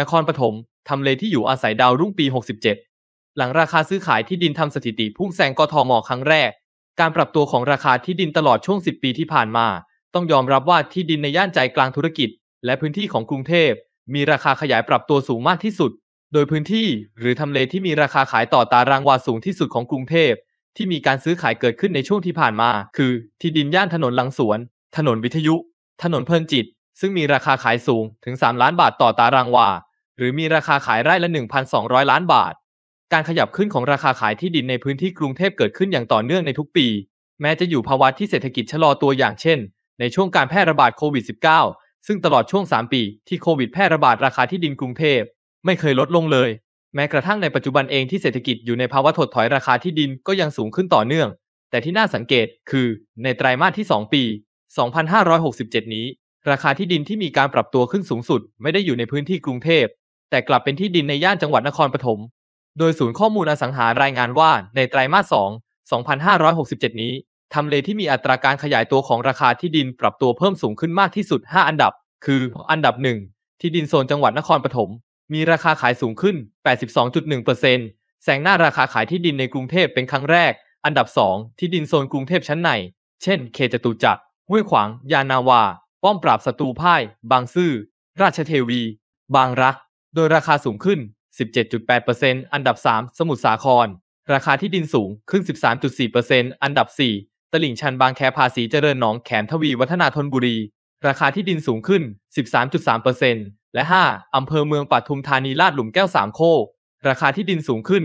นครปฐมทำเลที่อยู่อาศัยดาวรุ่งปี 67 หลังราคาซื้อขายที่ดินทำสถิติ พุ่งแซงกทมครั้งแรก การปรับตัวของราคาที่ดินตลอดช่วง 10 ปีที่ผ่านมา ต้องยอมรับว่าที่ดินในย่านใจกลางธุรกิจ และพื้นที่ของกรุงเทพ มีราคาขยายปรับตัวสูงมากที่สุด โดยพื้นที่หรือทำเลที่มีราคาขายต่อตารางวาสูงที่สุดของกรุงเทพที่มีการซื้อขายเกิดขึ้นในช่วงที่ผ่านมา คือที่ดินย่านถนนหลังสวน ถนนวิทยุ ถนนเพลินจิตซึ่งมีราคาขายสูงถึง 3 ล้านบาทต่อตารางวา หรือมีราคาขายไร่ละ 1,200 ล้านบาท การขยับขึ้นของราคาขายที่ดินในพื้นที่กรุงเทพเกิดขึ้นอย่างต่อเนื่องในทุกปี แม้จะอยู่ภาวะที่เศรษฐกิจชะลอตัวอย่างเช่น ในช่วงการแพร่ระบาดโควิด -19 ซึ่งตลอดช่วง 3 ปีที่โควิดแพร่ระบาดราคาที่ดินกรุงเทพไม่เคยลดลงเลย แม้กระทั่งในปัจจุบันเองที่เศรษฐกิจอยู่ในภาวะถดถอยราคาที่ดินก็ยังสูงขึ้นต่อเนื่อง แต่ที่น่าสังเกตคือในไตรามาสที่ 2 ปี 2567 นี้ราคาที่ดินที่มีการปรับตัวขึ้นสูงสุดไม่ได้อยู่ในพื้นที่กรุงเทพ แต่กลับเป็นที่ดินในย่านจังหวัดนครปฐมโดยศูนย์ข้อมูลอสังหารายงานว่าในไตรมาส2 2567 นี้ทำเลที่มีอัตราการขยายตัวของราคาที่ดินปรับตัวเพิ่มสูงขึ้นมากที่สุด 5 อันดับ คืออันดับ 1 ที่ดินโซนจังหวัดนครปฐมมีราคาขายสูงขึ้น 82.1%แซงหน้าราคาขายที่ดินในกรุงเทพเป็นครั้งแรก อันดับ 2 ที่ดินโซนกรุงเทพชั้นในเช่นเขตจตุจักรห้วยขวาง ยานาวาป้อมปราบศัตรูพ่าย บางซื่อราชเทวี บางรัก โดยราคาสูงขึ้น 17.8%อันดับ 3 สมุทรสาคร ราคาที่ดินสูงขึ้น 13.4%อันดับ 4 ตลิ่งชันบางแคภาษีเจริญหนองแขมทวีวัฒนาธนบุรี ราคาที่ดินสูงขึ้น 13.3%และ 5อำเภอเมืองปทุมธานีลาดหลุมแก้วสามโคกราคาที่ดินสูงขึ้น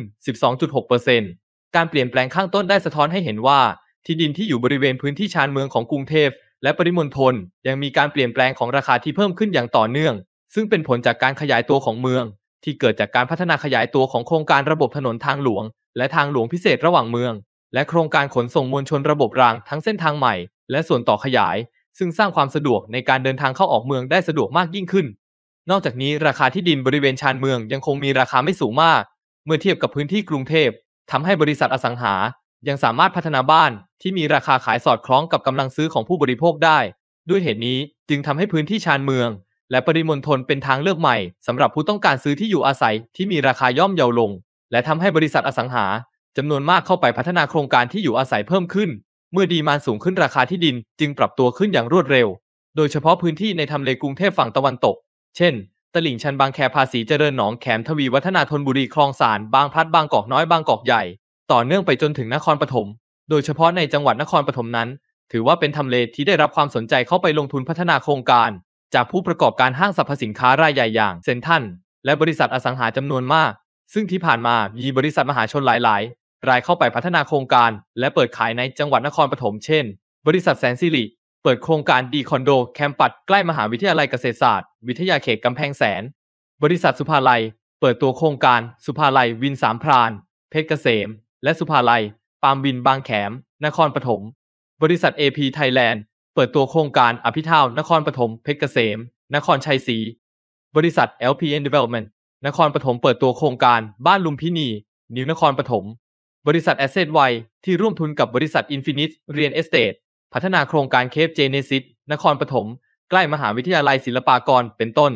12.6%การเปลี่ยนแปลงข้างต้นได้สะท้อนให้เห็นว่าที่ดินที่อยู่บริเวณพื้นที่ชานเมืองของกรุงเทพและปริมณฑลยังมีการเปลี่ยนแปลงของราคาที่เพิ่มขึ้นอย่างต่อเนื่อง ซึ่งเป็นผลจากการขยายตัวของเมือง ที่เกิดจากการพัฒนาขยายตัวของโครงการระบบถนนทางหลวง และทางหลวงพิเศษระหว่างเมือง และโครงการขนส่งมวลชนระบบรางทั้งเส้นทางใหม่ และส่วนต่อขยาย ซึ่งสร้างความสะดวกในการเดินทางเข้าออกเมืองได้สะดวกมากยิ่งขึ้น นอกจากนี้ราคาที่ดินบริเวณชานเมืองยังคงมีราคาไม่สูงมาก เมื่อเทียบกับพื้นที่กรุงเทพทำให้บริษัทอสังหายังสามารถพัฒนาบ้านที่มีราคาขายสอดคล้องกับกำลังซื้อของผู้บริโภคได้ ด้วยเหตุนี้จึงทำให้พื้นที่ชานเมือง และปริมณฑลเป็นทางเลือกใหม่สำหรับผู้ต้องการซื้อที่อยู่อาศัยที่มีราคาย่อมเยาลง และทำให้บริษัทอสังหาจำนวนมากเข้าไปพัฒนาโครงการที่อยู่อาศัยเพิ่มขึ้น เมื่อดีมานสูงขึ้นราคาที่ดิน จึงปรับตัวขึ้นอย่างรวดเร็ว โดยเฉพาะพื้นที่ในทำเลกรุงเทพฝั่งตะวันตก เช่น ตลิ่งชันบางแคภาษีเจริญหนองแขมทวีวัฒนาทนบุรีคลองสานบางพลัดบางกอกน้อยบางกอกใหญ่ต่อเนื่องไปจนถึงนครปฐม โดยเฉพาะในจังหวัดนครปฐมนั้น ถือว่าเป็นทำเลที่ได้รับความสนใจเข้าไปลงทุนพัฒนาโครงการ จากผู้ประกอบการห้างสรรพสินค้ารายใหญ่อย่าง เซนทันและบริษัทอสังหาจำนวนมาก ซึ่งที่ผ่านมามีบริษัทมหาชนหลายๆรายเข้าไปพัฒนาโครงการ และเปิดขายในจังหวัดนครปฐมเช่น บริษัทแสนสิริเปิดโครงการดีคอนโดแคมปัสใกล้มหาวิทยาลัยเกษตรศาสตร์ วิทยาเขตกำแพงแสน บริษัทสุภาลัย เปิดตัวโครงการ สุภาลัย วินสามพรานเพชรเกษมและสุภาลัย ปามวินบางแขมนครปฐม บริษัท AP ไทยแลนด์เปิดตัวโครงการอภิ่าวนครปฐมเพชรเกษม นครชัยศรี บริษัท LPN Development นครปฐมเปิดตัวโครงการบ้านลุมพินี นิวนครปฐม บริษัทแอสเซทไวที่ร่วมทุนกับบริษัทอินฟินิตเรียนเอสเตดพัฒนาโครงการเคฟเจเนซิสนครปฐม ใกล้มหาวิทยาลัยศิลปากรเป็นต้น